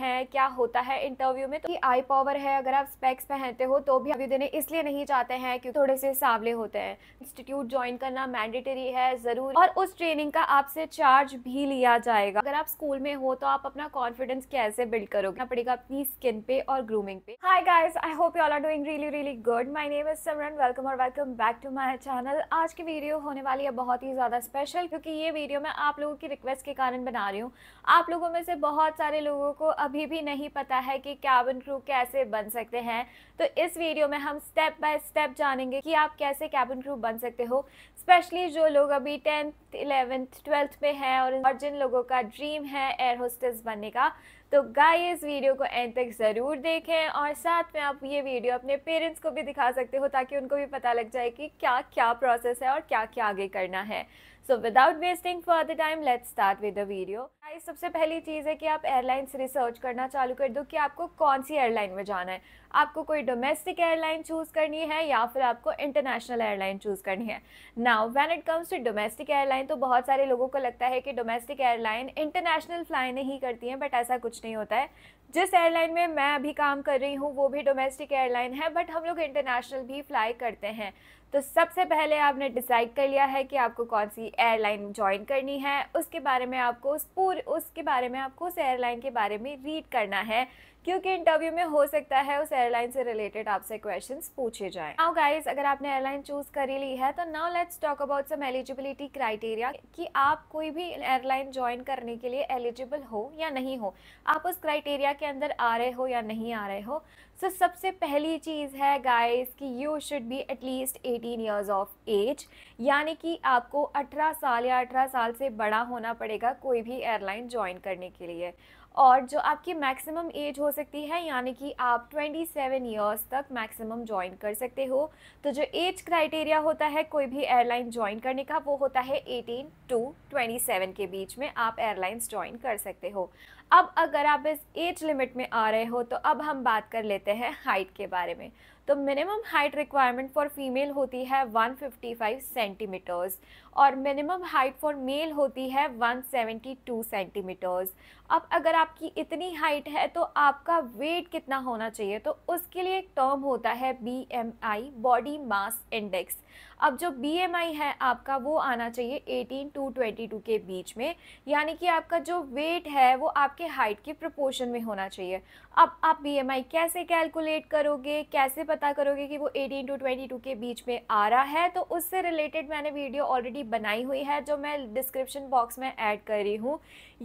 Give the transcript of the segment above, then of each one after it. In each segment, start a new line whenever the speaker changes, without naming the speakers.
है क्या होता है इंटरव्यू में तो आई पावर है अगर आप स्पेक्स पहनते हो तो भी अभी देने इसलिए नहीं चाहते हैं क्योंकि थोड़े से सावले होते हैं इंस्टीट्यूट ज्वाइन करना मैंडेटरी है जरूर और उस ट्रेनिंग का आपसे चार्ज भी लिया जाएगा अगर आप स्कूल में हो तो आप अपना कॉन्फिडेंस कैसे बिल्ड करोगे पड़ेगा अपनी स्किन पे और ग्रूमिंग पे hi guys I hope you are doing really really good my name is Simran welcome और welcome back to my channel आज की वीडियो होने वाली है बहुत ही ज़्यादा स्पेशल क्योंकि ये वीडियो मैं आप लोगों की रिक्वेस्ट के कारण बना रही हूँ आप लोगों में से बहुत सारे लोगों को अभी भी नहीं पता है कि कैबिन क्रू कैसे बन सकते हैं तो इस वीडियो में हम स्टेप बाय स्टेप जानेंगे कि आप कैसे कैबिन क्रू बन सकते हो स्पेशली जो लोग अभी टेंथ इलेवेंथ ट्वेल्थ पे हैं और और जिन लोगों का ड्रीम है एयर होस्टेस बनने का तो गाय इस वीडियो को एंड तक ज़रूर देखें और साथ में आप ये वीडियो अपने पेरेंट्स को भी दिखा सकते हो ताकि उनको भी पता लग जाए कि क्या क्या प्रोसेस है और क्या क्या आगे करना है so without wasting the time let's start with the video guys सबसे पहली चीज़ है कि आप एयरलाइंस रिसर्च करना चालू कर दो कि आपको कौन सी एयरलाइन में जाना है आपको कोई डोमेस्टिक एयरलाइन चूज़ करनी है या फिर आपको इंटरनेशनल एयरलाइन चूज़ करनी है now when it comes to domestic airline तो बहुत सारे लोगों को लगता है कि डोमेस्टिक एयरलाइन इंटरनेशनल फ्लाइने ही करती हैं बट ऐसा कुछ नहीं होता है जिस एयरलाइन में मैं अभी काम कर रही हूँ वो भी डोमेस्टिक एयरलाइन है बट हम लोग इंटरनेशनल भी फ्लाई करते हैं तो सबसे पहले आपने डिसाइड कर लिया है कि आपको कौन सी एयरलाइन ज्वाइन करनी है उसके बारे में आपको उस पूरे उसके बारे में आपको उस एयरलाइन के बारे में रीड करना है क्योंकि इंटरव्यू में हो सकता है उस एयरलाइन से रिलेटेड आपसे क्वेश्चन पूछे जाए नाउ गाइज अगर आपने एयरलाइन चूज कर ली है तो now let's talk about some eligibility criteria कि आप कोई भी एयरलाइन ज्वाइन करने के लिए एलिजिबल हो या नहीं हो आप उस क्राइटेरिया के अंदर आ रहे हो या नहीं आ रहे हो सो so, सबसे पहली चीज़ है गाइस कि you should be at least 18 years of age यानी कि आपको 18 साल या 18 साल से बड़ा होना पड़ेगा कोई भी एयरलाइन ज्वाइन करने के लिए और जो आपकी मैक्सिमम एज हो सकती है यानी कि आप 27 सेवन ईयर्स तक मैक्सिमम ज्वाइन कर सकते हो तो जो एज क्राइटेरिया होता है कोई भी एयरलाइन ज्वाइन करने का वो होता है 18 टू 27 के बीच में आप एयरलाइंस ज्वाइन कर सकते हो अब अगर आप इस एज लिमिट में आ रहे हो तो अब हम बात कर लेते हैं हाइट के बारे में तो minimum height requirement for female होती है 155 सेंटीमीटर्स और मिनिमम हाइट फॉर मेल होती है 172 सेंटीमीटर्स अब अगर आपकी इतनी हाइट है तो आपका वेट कितना होना चाहिए तो उसके लिए एक टर्म होता है B M I body mass index अब जो बी एम आई है आपका वो आना चाहिए 18 टू 22 के बीच में यानी कि आपका जो वेट है वो आपके हाइट के प्रोपोर्शन में होना चाहिए अब आप बी एम आई कैसे कैलकुलेट करोगे कैसे पता करोगे कि वो 18 टू 22 के बीच में आ रहा है तो उससे रिलेटेड मैंने वीडियो ऑलरेडी बनाई हुई है जो मैं डिस्क्रिप्शन बॉक्स में ऐड कर रही हूँ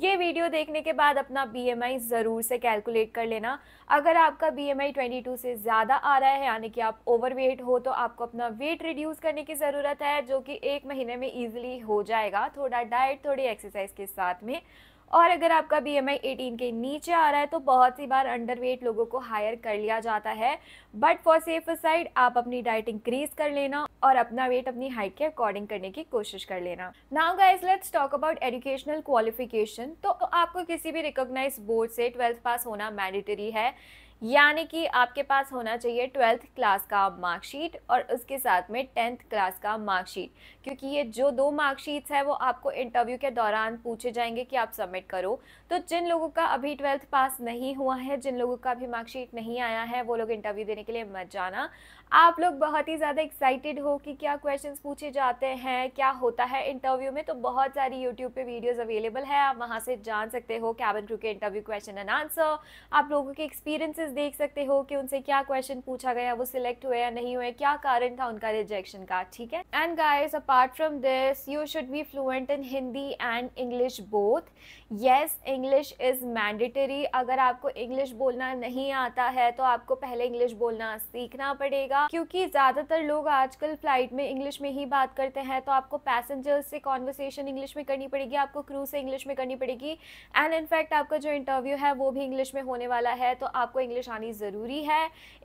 ये वीडियो देखने के बाद अपना बीएमआई ज़रूर से कैलकुलेट कर लेना अगर आपका बीएमआई 22 से ज़्यादा आ रहा है यानी कि आप ओवरवेट हो तो आपको अपना वेट रिड्यूस करने की ज़रूरत है जो कि एक महीने में ईजिली हो जाएगा थोड़ा डाइट थोड़ी एक्सरसाइज के साथ में और अगर आपका बी एम के नीचे आ रहा है तो बहुत सी बार अंडरवेट लोगों को हायर कर लिया जाता है बट फॉर सेफ साइड आप अपनी डाइट इंक्रीज कर लेना और अपना वेट अपनी हाइट के अकॉर्डिंग करने की कोशिश कर लेना now guys let's talk about educational qualification तो आपको किसी भी रिकॉग्नाइज बोर्ड से ट्वेल्थ पास होना मैंडेटरी है यानी कि आपके पास होना चाहिए ट्वेल्थ क्लास का मार्कशीट और उसके साथ में टेंथ क्लास का मार्कशीट क्योंकि ये जो दो मार्कशीट्स है वो आपको इंटरव्यू के दौरान पूछे जाएंगे कि आप सबमिट करो तो जिन लोगों का अभी ट्वेल्थ पास नहीं हुआ है जिन लोगों का अभी मार्कशीट नहीं आया है वो लोग इंटरव्यू देने के लिए मत जाना आप लोग बहुत ही ज़्यादा एक्साइटेड हो कि क्या क्वेश्चंस पूछे जाते हैं क्या होता है इंटरव्यू में तो बहुत सारी यूट्यूब पे वीडियोस अवेलेबल है आप वहाँ से जान सकते हो कैबिन क्रू के इंटरव्यू क्वेश्चन एंड आंसर आप लोगों के एक्सपीरियंसेस देख सकते हो कि उनसे क्या क्वेश्चन पूछा गया वो सिलेक्ट हुए या नहीं हुए क्या कारण था उनका रिजेक्शन का ठीक है and guys apart from this you should be fluent in Hindi and English both yes English is mandatory अगर आपको इंग्लिश बोलना नहीं आता है तो आपको पहले इंग्लिश बोलना सीखना पड़ेगा होगा क्योंकि ज़्यादातर लोग आजकल फ्लाइट में इंग्लिश में ही बात करते हैं तो आपको पैसेंजर्स से कॉन्वर्सेशन इंग्लिश में करनी पड़ेगी आपको क्रू से इंग्लिश में करनी पड़ेगी एंड इनफैक्ट आपका जो इंटरव्यू है वो भी इंग्लिश में होने वाला है तो आपको इंग्लिश आनी ज़रूरी है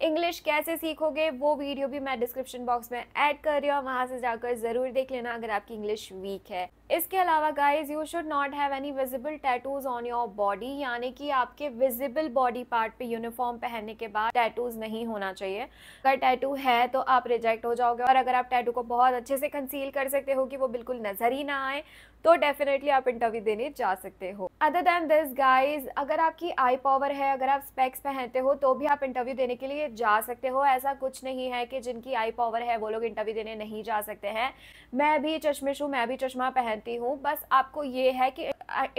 इंग्लिश कैसे सीखोगे वो वीडियो भी मैं डिस्क्रिप्शन बॉक्स में एड कर रही हूँ वहां से जाकर ज़रूर देख लेना अगर आपकी इंग्लिश वीक है इसके अलावा guys you should not have any visible tattoos on your body यानी कि आपके विजिबल बॉडी पार्ट पे यूनिफॉर्म पहनने के बाद टैटूज नहीं होना चाहिए अगर टैटू है तो आप रिजेक्ट हो जाओगे और अगर आप टैटू को बहुत अच्छे से कंसील कर सकते हो कि वो बिल्कुल नज़र ही ना आए तो डेफिनेटली आप इंटरव्यू देने जा सकते हो अदर देन दिस गाइज अगर आपकी आई पावर है अगर आप स्पेक्स पहनते हो तो भी आप इंटरव्यू देने के लिए जा सकते हो ऐसा कुछ नहीं है कि जिनकी आई पावर है वो लोग इंटरव्यू देने नहीं जा सकते हैं मैं भी हूँ मैं भी चश्मा पहन पहनती हूँ बस आपको ये है कि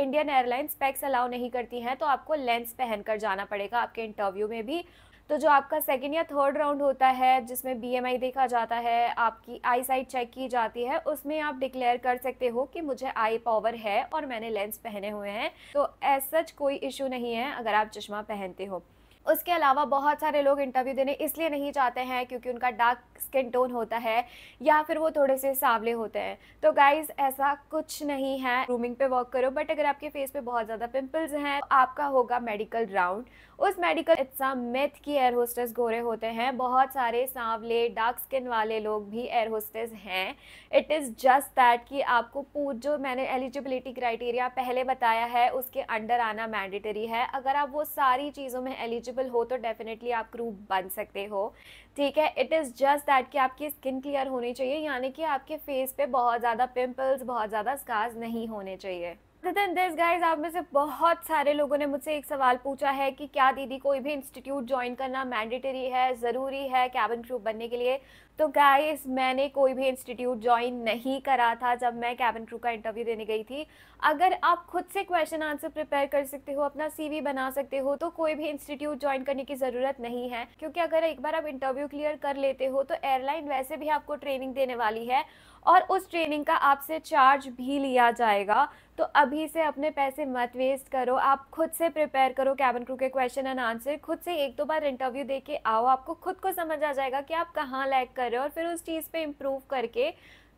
इंडियन एयरलाइंस पैक्स अलाउ नहीं करती हैं तो आपको लेंस पहन कर जाना पड़ेगा आपके इंटरव्यू में भी तो जो आपका सेकेंड या थर्ड राउंड होता है जिसमें बीएमआई देखा जाता है आपकी आई साइट चेक की जाती है उसमें आप डिक्लेयर कर सकते हो कि मुझे आई पावर है और मैंने लेंस पहने हुए हैं तो एज सच कोई इशू नहीं है अगर आप चश्मा पहनते हो उसके अलावा बहुत सारे लोग इंटरव्यू देने इसलिए नहीं जाते हैं क्योंकि उनका डार्क स्किन टोन होता है या फिर वो थोड़े से सांवले होते हैं तो गाइज ऐसा कुछ नहीं है ग्रूमिंग पे वर्क करो बट अगर आपके फेस पे बहुत ज़्यादा पिंपल्स हैं तो आपका होगा मेडिकल राउंड उस मेडिकल एग्जाम मेथ की एयर होस्टेस गोरे होते हैं बहुत सारे सांवले डार्क स्किन वाले लोग भी एयर होस्टेस हैं इट इज़ जस्ट दैट कि आपको पूरी जो मैंने एलिजिबिलिटी क्राइटेरिया पहले बताया है उसके अंडर आना मैंडेटरी है अगर आप वो सारी चीज़ों में एलिजिबल हो तो डेफिनेटली आप क्रू बन सकते हो ठीक है इट इज़ जस्ट दैट कि आपकी स्किन क्लियर होनी चाहिए यानी कि आपके फेस पे बहुत ज़्यादा पिंपल्स बहुत ज़्यादा स्कार्स नहीं होने चाहिए देन दिस गाइज आप में से बहुत सारे लोगों ने मुझसे एक सवाल पूछा है कि क्या दीदी कोई भी इंस्टीट्यूट ज्वाइन करना मैंडेटरी है ज़रूरी है कैबिन क्रू बनने के लिए तो गाइस मैंने कोई भी इंस्टीट्यूट ज्वाइन नहीं करा था जब मैं कैबिन क्रू का इंटरव्यू देने गई थी अगर आप खुद से क्वेश्चन आंसर प्रिपेयर कर सकते हो अपना सी बना सकते हो तो कोई भी इंस्टीट्यूट ज्वाइन करने की ज़रूरत नहीं है क्योंकि अगर एक बार आप इंटरव्यू क्लियर कर लेते हो तो एयरलाइन वैसे भी आपको ट्रेनिंग देने वाली है और उस ट्रेनिंग का आपसे चार्ज भी लिया जाएगा तो अभी से अपने पैसे मत वेस्ट करो आप खुद से प्रिपेयर करो कैबिन क्रू के क्वेश्चन एंड आंसर खुद से एक दो बार इंटरव्यू दे के आओ आपको खुद को समझ आ जाएगा कि आप कहाँ लैक कर रहे हो और फिर उस चीज़ पे इम्प्रूव करके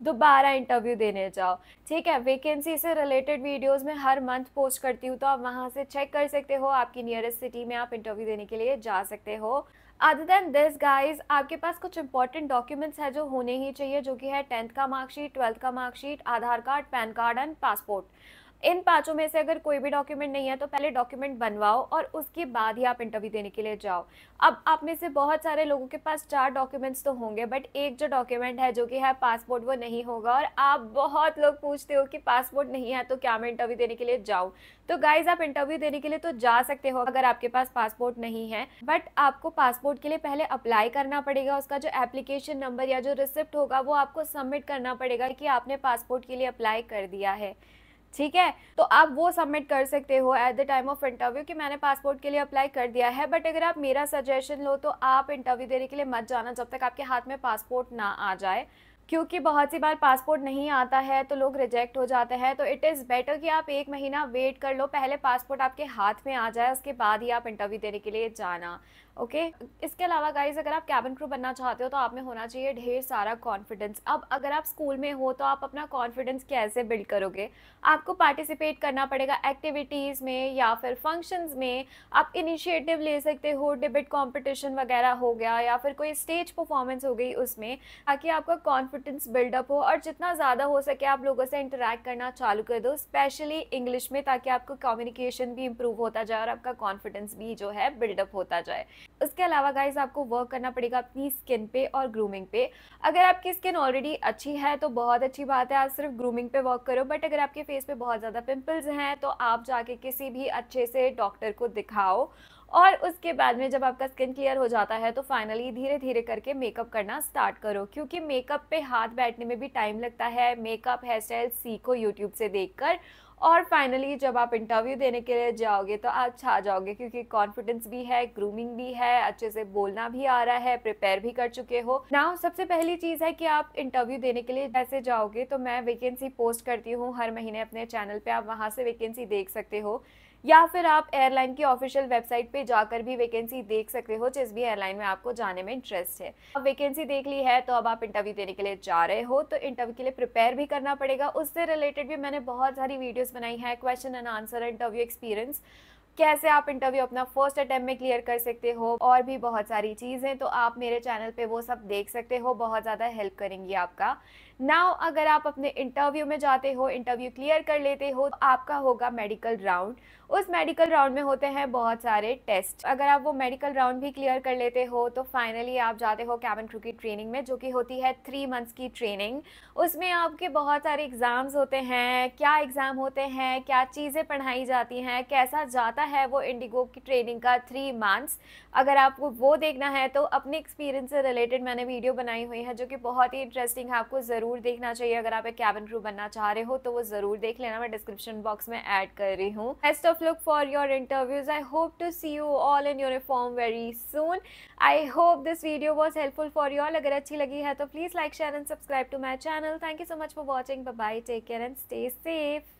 दोबारा इंटरव्यू देने जाओ ठीक है वैकेंसी से रिलेटेड वीडियोस में हर मंथ पोस्ट करती हूँ तो आप वहाँ से चेक कर सकते हो आपकी नियरेस्ट सिटी में आप इंटरव्यू देने के लिए जा सकते हो अदर देन दिस गाइज आपके पास कुछ इंपॉर्टेंट डॉक्यूमेंट्स है जो होने ही चाहिए जो कि है टेंथ का मार्कशीट ट्वेल्थ का marksheet Aadhaar card PAN card and passport इन पांचों में से अगर कोई भी डॉक्यूमेंट नहीं है तो पहले डॉक्यूमेंट बनवाओ और उसके बाद ही आप इंटरव्यू देने के लिए जाओ अब आप में से बहुत सारे लोगों के पास चार डॉक्यूमेंट्स तो होंगे बट एक जो डॉक्यूमेंट है जो कि है पासपोर्ट वो नहीं होगा और आप बहुत लोग पूछते हो कि पासपोर्ट नहीं है तो क्या मैं इंटरव्यू देने के लिए जाऊँ तो गाइज आप इंटरव्यू देने के लिए तो जा सकते हो अगर आपके पास पासपोर्ट नहीं है बट आपको पासपोर्ट के लिए पहले अप्लाई करना पड़ेगा उसका जो एप्लीकेशन नंबर या जो रिसिप्ट होगा वो आपको सबमिट करना पड़ेगा कि आपने पासपोर्ट के लिए अप्लाई कर दिया है ठीक है तो आप वो सबमिट कर सकते हो at the time of interview कि मैंने पासपोर्ट के लिए अप्लाई कर दिया है बट अगर आप मेरा सजेशन लो तो आप इंटरव्यू देने के लिए मत जाना जब तक आपके हाथ में पासपोर्ट ना आ जाए क्योंकि बहुत सी बार पासपोर्ट नहीं आता है तो लोग रिजेक्ट हो जाते हैं तो इट इज़ बेटर कि आप एक महीना वेट कर लो पहले पासपोर्ट आपके हाथ में आ जाए उसके बाद ही आप इंटरव्यू देने के लिए जाना ओके okay? इसके अलावा गाइज अगर आप कैबिन क्रू बनना चाहते हो तो आप में होना चाहिए ढेर सारा कॉन्फिडेंस अब अगर आप स्कूल में हो तो आप अपना कॉन्फिडेंस कैसे बिल्ड करोगे आपको पार्टिसिपेट करना पड़ेगा एक्टिविटीज़ में या फिर फंक्शंस में आप इनिशिएटिव ले सकते हो डिबेट कॉम्पिटिशन वगैरह हो गया या फिर कोई स्टेज परफॉर्मेंस हो गई उसमें ताकि आपका कॉन्फिडेंस बिल्डअप हो और जितना ज़्यादा हो सके आप लोगों से इंटरेक्ट करना चालू कर दो स्पेशली इंग्लिश में ताकि आपको कम्युनिकेशन भी इम्प्रूव होता जाए और आपका कॉन्फिडेंस भी जो है बिल्डअप होता जाए उसके अलावा गाइज आपको वर्क करना पड़ेगा अपनी स्किन पे और ग्रूमिंग पे अगर आपकी स्किन ऑलरेडी अच्छी है तो बहुत अच्छी बात है आप सिर्फ ग्रूमिंग पे वर्क करो बट अगर आपके फेस पे बहुत ज़्यादा पिंपल्स हैं तो आप जाके किसी भी अच्छे से डॉक्टर को दिखाओ और उसके बाद में जब आपका स्किन क्लियर हो जाता है तो फाइनली धीरे धीरे करके मेकअप करना स्टार्ट करो क्योंकि मेकअप पे हाथ बैठने में भी टाइम लगता है मेकअप हेयर स्टाइल सीखो यूट्यूब से देखकर और फाइनली जब आप इंटरव्यू देने के लिए जाओगे तो आप छा अच्छा जाओगे क्योंकि कॉन्फिडेंस भी है ग्रूमिंग भी है अच्छे से बोलना भी आ रहा है प्रिपेयर भी कर चुके हो नाउ सबसे पहली चीज़ है कि आप इंटरव्यू देने के लिए जैसे जाओगे तो मैं वैकेंसी पोस्ट करती हूँ हर महीने अपने चैनल पे आप वहां से वैकेंसी देख सकते हो या फिर आप एयरलाइन की ऑफिशियल वेबसाइट पे जाकर भी वैकेंसी देख सकते हो जिस भी एयरलाइन में आपको जाने में इंटरेस्ट है अब वैकेंसी देख ली है तो अब आप इंटरव्यू देने के लिए जा रहे हो तो इंटरव्यू के लिए प्रिपेयर भी करना पड़ेगा उससे रिलेटेड भी मैंने बहुत सारी वीडियोज़ बनाई है question and answer interview experience कैसे आप इंटरव्यू अपना फर्स्ट अटैम्प में क्लियर कर सकते हो और भी बहुत सारी चीज़ें तो आप मेरे चैनल पे वो सब देख सकते हो बहुत ज़्यादा हेल्प करेंगी आपका नाउ अगर आप अपने इंटरव्यू में जाते हो इंटरव्यू क्लियर कर लेते हो तो आपका होगा मेडिकल राउंड उस मेडिकल राउंड में होते हैं बहुत सारे टेस्ट अगर आप वो मेडिकल राउंड भी क्लियर कर लेते हो तो फाइनली आप जाते हो कैबिन क्रू की ट्रेनिंग में जो कि होती है थ्री मंथ्स की ट्रेनिंग उसमें आपके बहुत सारे एग्ज़ाम्स होते हैं क्या एग्ज़ाम होते हैं क्या चीज़ें पढ़ाई जाती हैं कैसा जाता है वो इंडिगो की ट्रेनिंग का थ्री मंथ्स अगर आपको वो देखना है तो अपने एक्सपीरियंस से रिलेटेड मैंने वीडियो बनाई हुई है जो कि बहुत ही इंटरेस्टिंग है आपको ज़रूर ज़रूर देखना चाहिए अगर आप एक कैबिन क्रू बनना चाह रहे हो तो वो ज़रूर देख लेना मैं डिस्क्रिप्शन बॉक्स में ऐड कर रही हूँ best of luck for your interviews I hope to see you all in uniform very soon I hope this video was helpful for you all अगर अच्छी लगी है तो please like share and subscribe to my channel thank you so much for watching bye take care and stay safe